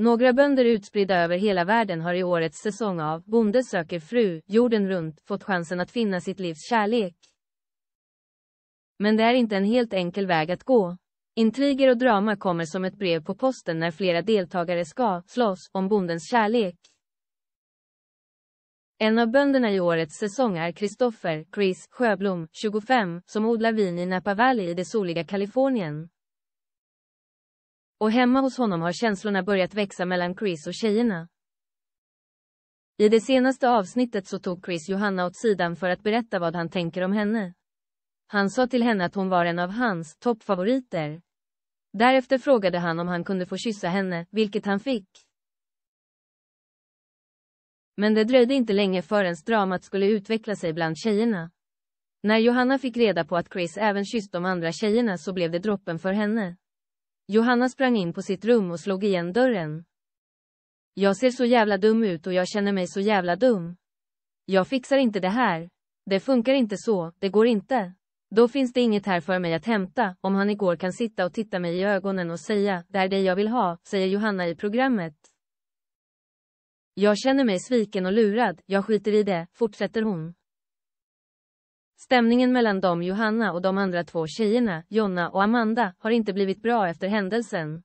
Några bönder utspridda över hela världen har i årets säsong av Bonde söker fru, jorden runt, fått chansen att finna sitt livs kärlek. Men det är inte en helt enkel väg att gå. Intriger och drama kommer som ett brev på posten när flera deltagare ska slåss om bondens kärlek. En av bönderna i årets säsong är Kristoffer Chris Sjöblom, 25, som odlar vin i Napa Valley i det soliga Kalifornien. Och hemma hos honom har känslorna börjat växa mellan Chris och tjejerna. I det senaste avsnittet så tog Chris Johanna åt sidan för att berätta vad han tänker om henne. Han sa till henne att hon var en av hans toppfavoriter. Därefter frågade han om han kunde få kyssa henne, vilket han fick. Men det dröjde inte länge förrän dramat skulle utveckla sig bland tjejerna. När Johanna fick reda på att Chris även kysst de andra tjejerna så blev det droppen för henne. Johanna sprang in på sitt rum och slog igen dörren. Jag ser så jävla dum ut och jag känner mig så jävla dum. Jag fixar inte det här. Det funkar inte så, det går inte. Då finns det inget här för mig att hämta, om han igår kan sitta och titta mig i ögonen och säga, det är det jag vill ha, säger Johanna i programmet. Jag känner mig sviken och lurad, jag skiter i det, fortsätter hon. Stämningen mellan dem Johanna och de andra två tjejerna, Jonna och Amanda, har inte blivit bra efter händelsen.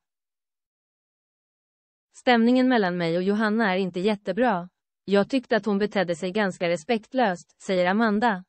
Stämningen mellan mig och Johanna är inte jättebra. Jag tyckte att hon betedde sig ganska respektlöst, säger Amanda.